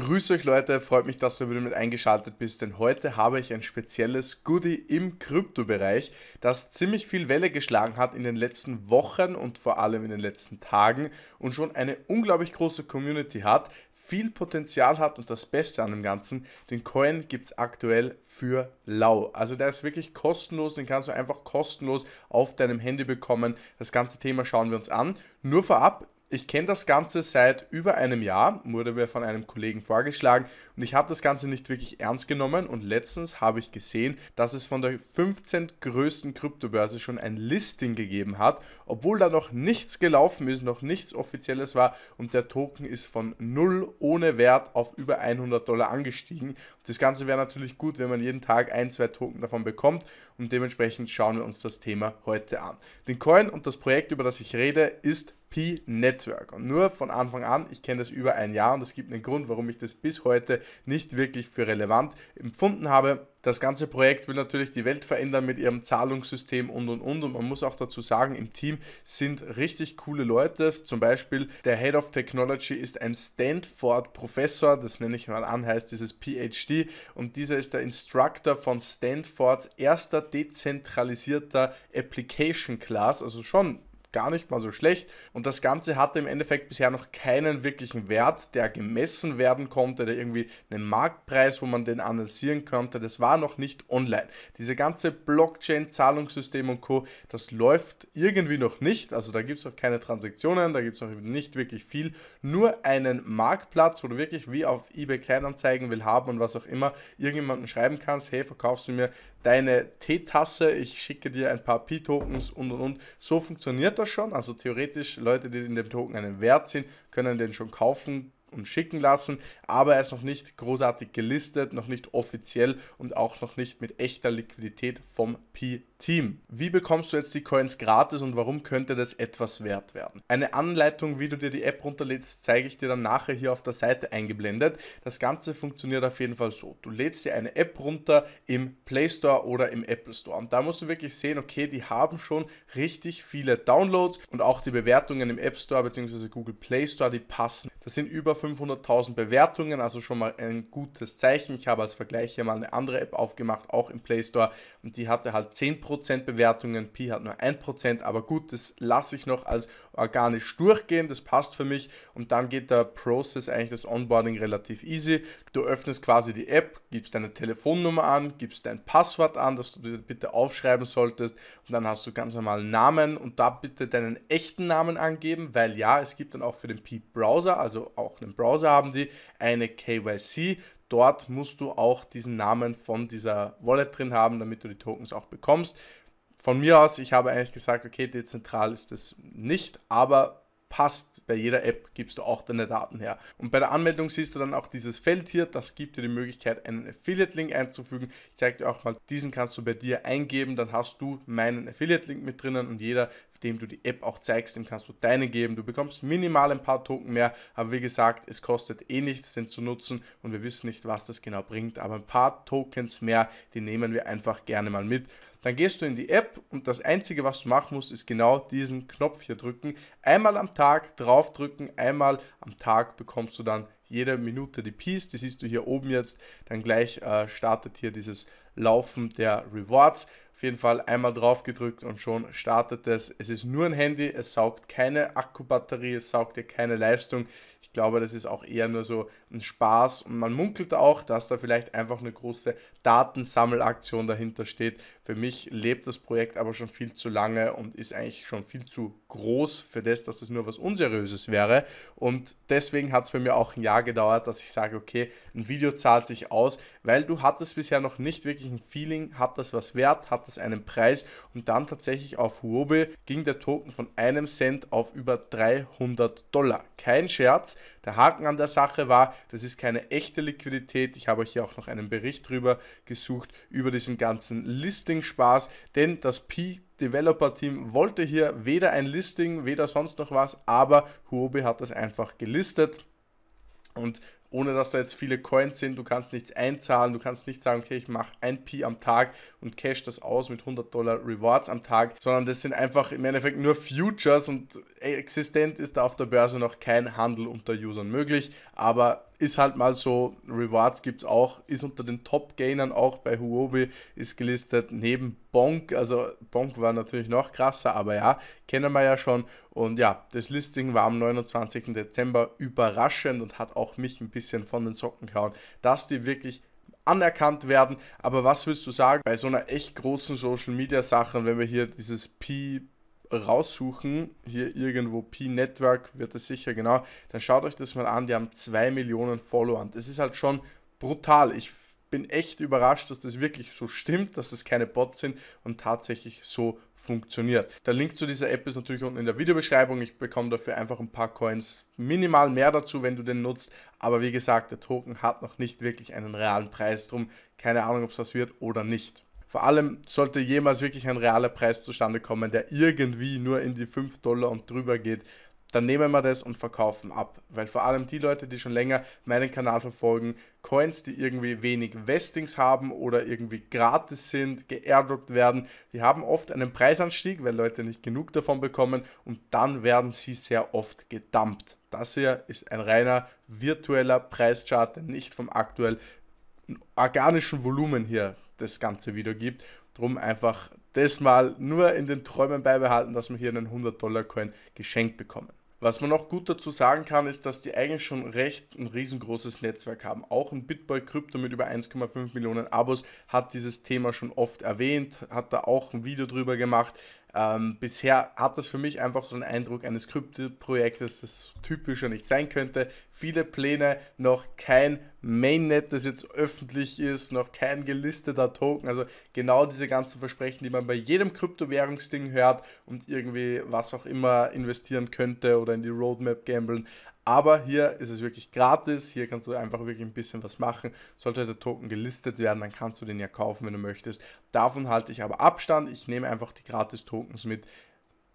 Grüß euch Leute, freut mich, dass du wieder mit eingeschaltet bist, denn heute habe ich ein spezielles Goodie im Kryptobereich, das ziemlich viel Welle geschlagen hat in den letzten Wochen und vor allem in den letzten Tagen und schon eine unglaublich große Community hat, viel Potenzial hat und das Beste an dem Ganzen, den Coin gibt es aktuell für lau. Also der ist wirklich kostenlos, den kannst du einfach kostenlos auf deinem Handy bekommen. Das ganze Thema schauen wir uns an. Nur vorab, ich kenne das Ganze seit über einem Jahr, wurde mir von einem Kollegen vorgeschlagen und ich habe das Ganze nicht wirklich ernst genommen und letztens habe ich gesehen, dass es von der 15 größten Kryptobörse schon ein Listing gegeben hat, obwohl da noch nichts gelaufen ist, noch nichts offizielles war und der Token ist von null ohne Wert auf über 100 Dollar angestiegen. Das Ganze wäre natürlich gut, wenn man jeden Tag ein, zwei Token davon bekommt und dementsprechend schauen wir uns das Thema heute an. Den Coin und das Projekt, über das ich rede, ist P Network. Und nur von Anfang an, ich kenne das über ein Jahr und es gibt einen Grund, warum ich das bis heute nicht wirklich für relevant empfunden habe. Das ganze Projekt will natürlich die Welt verändern mit ihrem Zahlungssystem und und und. Und man muss auch dazu sagen, im Team sind richtig coole Leute. Zum Beispiel der Head of Technology ist ein Stanford-Professor, das nenne ich mal an, heißt dieses PhD. Und dieser ist der Instructor von Stanfords erster dezentralisierter Application Class, also schon gar nicht mal so schlecht. Und das Ganze hatte im Endeffekt bisher noch keinen wirklichen Wert, der gemessen werden konnte, der irgendwie einen Marktpreis, wo man den analysieren könnte. Das war noch nicht online. Diese ganze Blockchain, Zahlungssystem und Co., das läuft irgendwie noch nicht. Also da gibt es noch keine Transaktionen, da gibt es noch nicht wirklich viel. Nur einen Marktplatz, wo du wirklich wie auf eBay Kleinanzeigen will haben und was auch immer, irgendjemanden schreiben kannst, hey, verkaufst du mir deine Teetasse, ich schicke dir ein paar Pi-Tokens und und und. So funktioniert das schon. Also theoretisch, Leute, die in dem Token einen Wert sehen, können den schon kaufen uns schicken lassen, aber er ist noch nicht großartig gelistet, noch nicht offiziell und auch noch nicht mit echter Liquidität vom P-Team. Wie bekommst du jetzt die Coins gratis und warum könnte das etwas wert werden? Eine Anleitung, wie du dir die App runterlädst, zeige ich dir dann nachher hier auf der Seite eingeblendet. Das Ganze funktioniert auf jeden Fall so. Du lädst dir eine App runter im Play Store oder im Apple Store und da musst du wirklich sehen, okay, die haben schon richtig viele Downloads und auch die Bewertungen im App Store bzw. Google Play Store, die passen. Das sind über 500.000 Bewertungen, also schon mal ein gutes Zeichen. Ich habe als Vergleich hier mal eine andere App aufgemacht, auch im Play Store, und die hatte halt 10% Bewertungen, Pi hat nur 1%, aber gut, das lasse ich noch als organisch durchgehen, das passt für mich und dann geht der Prozess eigentlich das Onboarding relativ easy. Du öffnest quasi die App, gibst deine Telefonnummer an, gibst dein Passwort an, das du dir bitte aufschreiben solltest und dann hast du ganz normal Namen und da bitte deinen echten Namen angeben, weil ja, es gibt dann auch für den Pi-Browser, also auch einen im Browser haben die eine KYC. Dort musst du auch diesen Namen von dieser Wallet drin haben, damit du die Tokens auch bekommst. Von mir aus, ich habe eigentlich gesagt, okay, dezentral ist das nicht, aber passt. Bei jeder App gibst du auch deine Daten her. Und bei der Anmeldung siehst du dann auch dieses Feld hier. Das gibt dir die Möglichkeit, einen Affiliate-Link einzufügen. Ich zeige dir auch mal, diesen kannst du bei dir eingeben. Dann hast du meinen Affiliate-Link mit drinnen und jeder, dem du die App auch zeigst, dem kannst du deine geben. Du bekommst minimal ein paar Token mehr, aber wie gesagt, es kostet eh nichts, den zu nutzen und wir wissen nicht, was das genau bringt, aber ein paar Tokens mehr, die nehmen wir einfach gerne mal mit. Dann gehst du in die App und das Einzige, was du machen musst, ist genau diesen Knopf hier drücken. Einmal am Tag draufdrücken, einmal am Tag bekommst du dann jede Minute die Piece, die siehst du hier oben jetzt. Dann gleich äh, startet hier dieses Laufen der Rewards. Auf jeden Fall einmal drauf gedrückt und schon startet es. Es ist nur ein Handy, es saugt keine Akkubatterie, es saugt dir keine Leistung, ich glaube, das ist auch eher nur so ein Spaß und man munkelt auch, dass da vielleicht einfach eine große Datensammelaktion dahinter steht. Für mich lebt das Projekt aber schon viel zu lange und ist eigentlich schon viel zu groß für das, dass es das nur was Unseriöses wäre. Und deswegen hat es bei mir auch ein Jahr gedauert, dass ich sage, okay, ein Video zahlt sich aus, weil du hattest bisher noch nicht wirklich ein Feeling, hat das was wert, hat das einen Preis und dann tatsächlich auf Huobi ging der Token von einem Cent auf über 300 Dollar. Kein Scherz. Platz. Der Haken an der Sache war, das ist keine echte Liquidität. Ich habe euch hier auch noch einen Bericht drüber gesucht, über diesen ganzen Listing-Spaß, denn das Peak Developer-Team wollte hier weder ein Listing, weder sonst noch was, aber Huobi hat das einfach gelistet. Und ohne dass da jetzt viele Coins sind, du kannst nichts einzahlen, du kannst nicht sagen, okay, ich mache ein Pi am Tag und cash das aus mit 100 Dollar Rewards am Tag, sondern das sind einfach im Endeffekt nur Futures und existent ist da auf der Börse noch kein Handel unter Usern möglich, aber ist halt mal so, Rewards gibt es auch, ist unter den Top-Gainern auch bei Huobi, ist gelistet neben Bonk, also Bonk war natürlich noch krasser, aber ja, kennen wir ja schon. Und ja, das Listing war am 29. Dezember überraschend und hat auch mich ein bisschen von den Socken gehauen, dass die wirklich anerkannt werden. Aber was willst du sagen bei so einer echt großen Social-Media-Sache, wenn wir hier dieses Pi raussuchen, hier irgendwo P-Network wird es sicher, genau, dann schaut euch das mal an, die haben 2 Millionen Follower. Das ist halt schon brutal. Ich bin echt überrascht, dass das wirklich so stimmt, dass das keine Bots sind und tatsächlich so funktioniert. Der Link zu dieser App ist natürlich unten in der Videobeschreibung. Ich bekomme dafür einfach ein paar Coins minimal mehr dazu, wenn du den nutzt. Aber wie gesagt, der Token hat noch nicht wirklich einen realen Preis drum. Keine Ahnung, ob es was wird oder nicht. Vor allem sollte jemals wirklich ein realer Preis zustande kommen, der irgendwie nur in die 5 Dollar und drüber geht, dann nehmen wir das und verkaufen ab. Weil vor allem die Leute, die schon länger meinen Kanal verfolgen, Coins, die irgendwie wenig Vestings haben oder irgendwie gratis sind, geairdroppt werden, die haben oft einen Preisanstieg, weil Leute nicht genug davon bekommen und dann werden sie sehr oft gedumpt. Das hier ist ein reiner virtueller Preischart, der nicht vom aktuell organischen Volumen hier das Ganze wiedergibt. Drum einfach das mal nur in den Träumen beibehalten, dass wir hier einen 100-Dollar-Coin geschenkt bekommen. Was man noch gut dazu sagen kann, ist, dass die eigentlich schon recht ein riesengroßes Netzwerk haben. Auch ein Bitboy Krypto mit über 1,5 Millionen Abos hat dieses Thema schon oft erwähnt, hat da auch ein Video drüber gemacht. Ähm, bisher hat das für mich einfach so einen Eindruck eines Krypto-Projektes, das typischer nicht sein könnte. Viele Pläne, noch kein Mainnet, das jetzt öffentlich ist, noch kein gelisteter Token. Also genau diese ganzen Versprechen, die man bei jedem Kryptowährungsding hört und irgendwie was auch immer investieren könnte oder in die Roadmap gambeln. Aber hier ist es wirklich gratis. Hier kannst du einfach wirklich ein bisschen was machen. Sollte der Token gelistet werden, dann kannst du den ja kaufen, wenn du möchtest. Davon halte ich aber Abstand. Ich nehme einfach die gratis Tokens mit.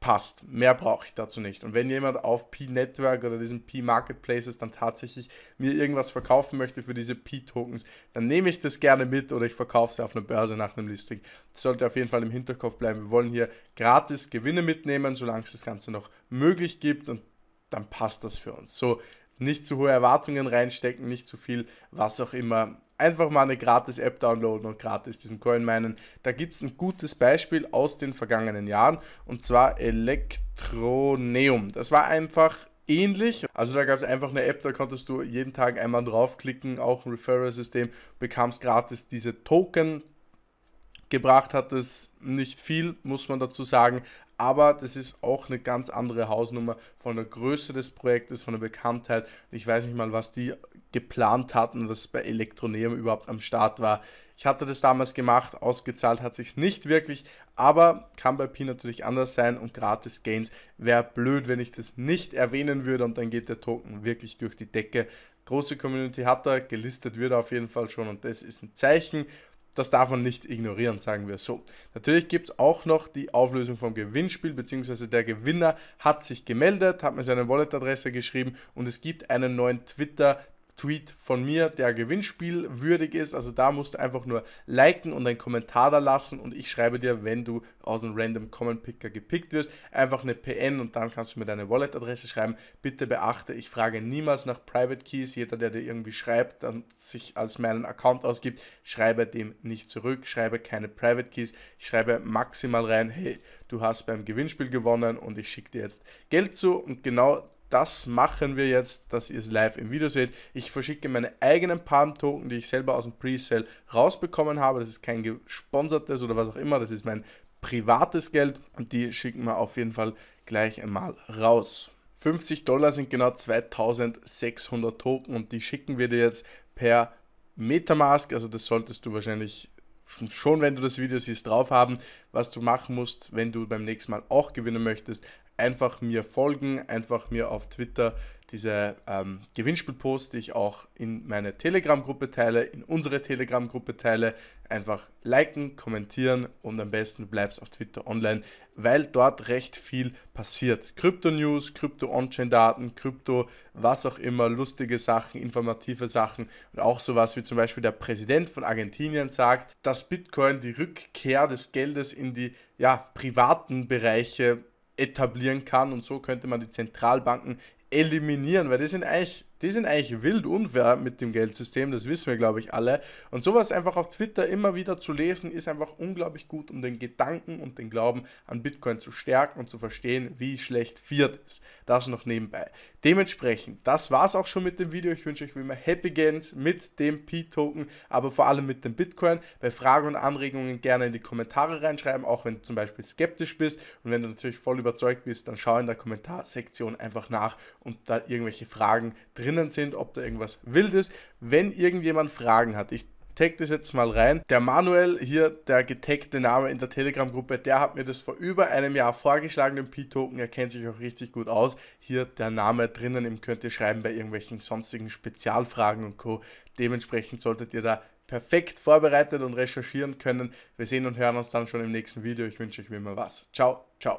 Passt. Mehr brauche ich dazu nicht. Und wenn jemand auf P-Network oder diesen P-Marketplaces dann tatsächlich mir irgendwas verkaufen möchte für diese P-Tokens, dann nehme ich das gerne mit oder ich verkaufe sie auf einer Börse nach einem Listing. Das sollte auf jeden Fall im Hinterkopf bleiben. Wir wollen hier gratis Gewinne mitnehmen, solange es das Ganze noch möglich gibt und dann passt das für uns. So, nicht zu hohe Erwartungen reinstecken, nicht zu viel, was auch immer. Einfach mal eine gratis App downloaden und gratis diesen Coin meinen. Da gibt es ein gutes Beispiel aus den vergangenen Jahren und zwar Elektroneum. Das war einfach ähnlich. Also da gab es einfach eine App, da konntest du jeden Tag einmal draufklicken, auch ein Referral-System, bekamst gratis diese Token. Gebracht hat es nicht viel, muss man dazu sagen, aber das ist auch eine ganz andere Hausnummer von der Größe des Projektes, von der Bekanntheit. Ich weiß nicht mal, was die geplant hatten, dass bei Elektroneum überhaupt am Start war. Ich hatte das damals gemacht, ausgezahlt hat sich nicht wirklich, aber kann bei Pi natürlich anders sein und gratis Gains wäre blöd, wenn ich das nicht erwähnen würde und dann geht der Token wirklich durch die Decke. Große Community hat er, gelistet wird er auf jeden Fall schon und das ist ein Zeichen. Das darf man nicht ignorieren, sagen wir so. Natürlich gibt es auch noch die Auflösung vom Gewinnspiel, beziehungsweise der Gewinner hat sich gemeldet, hat mir seine Wallet-Adresse geschrieben und es gibt einen neuen Twitter Tweet von mir, der gewinnspielwürdig ist. Also da musst du einfach nur liken und einen Kommentar da lassen und ich schreibe dir, wenn du aus einem Random Common Picker gepickt wirst, einfach eine PN und dann kannst du mir deine Wallet-Adresse schreiben. Bitte beachte, ich frage niemals nach Private Keys. Jeder, der dir irgendwie schreibt und sich als meinen Account ausgibt, schreibe dem nicht zurück, schreibe keine Private Keys. Ich schreibe maximal rein, hey, du hast beim Gewinnspiel gewonnen und ich schicke dir jetzt Geld zu und genau das machen wir jetzt, dass ihr es live im Video seht. Ich verschicke meine eigenen Palm-Token, die ich selber aus dem Presale rausbekommen habe. Das ist kein gesponsertes oder was auch immer, das ist mein privates Geld und die schicken wir auf jeden Fall gleich einmal raus. 50 Dollar sind genau 2600 Token und die schicken wir dir jetzt per Metamask, also das solltest du wahrscheinlich schon, wenn du das Video siehst, drauf haben, was du machen musst, wenn du beim nächsten Mal auch gewinnen möchtest einfach mir folgen, einfach mir auf Twitter diese ähm, Gewinnspielpost, die ich auch in meine Telegram-Gruppe teile, in unsere Telegram-Gruppe teile, einfach liken, kommentieren und am besten du bleibst auf Twitter online, weil dort recht viel passiert. Krypto-News, Krypto-On-Chain-Daten, Krypto, was auch immer, lustige Sachen, informative Sachen und auch sowas wie zum Beispiel der Präsident von Argentinien sagt, dass Bitcoin die Rückkehr des Geldes in die ja, privaten Bereiche etablieren kann und so könnte man die Zentralbanken eliminieren, weil die sind eigentlich die sind eigentlich wild unfair mit dem Geldsystem, das wissen wir, glaube ich, alle. Und sowas einfach auf Twitter immer wieder zu lesen, ist einfach unglaublich gut, um den Gedanken und den Glauben an Bitcoin zu stärken und zu verstehen, wie schlecht Fiat ist. Das noch nebenbei. Dementsprechend, das war es auch schon mit dem Video. Ich wünsche euch wie immer Happy Gains mit dem P-Token, aber vor allem mit dem Bitcoin. Bei Fragen und Anregungen gerne in die Kommentare reinschreiben, auch wenn du zum Beispiel skeptisch bist. Und wenn du natürlich voll überzeugt bist, dann schau in der Kommentarsektion einfach nach und da irgendwelche Fragen drin drinnen sind, ob da irgendwas wild ist. Wenn irgendjemand Fragen hat, ich tag das jetzt mal rein. Der Manuel hier, der getagte Name in der Telegram-Gruppe, der hat mir das vor über einem Jahr vorgeschlagen, den P-Token. Er kennt sich auch richtig gut aus. Hier der Name drinnen, ihm könnt ihr schreiben bei irgendwelchen sonstigen Spezialfragen und Co. Dementsprechend solltet ihr da perfekt vorbereitet und recherchieren können. Wir sehen und hören uns dann schon im nächsten Video. Ich wünsche euch wie immer was. Ciao, ciao.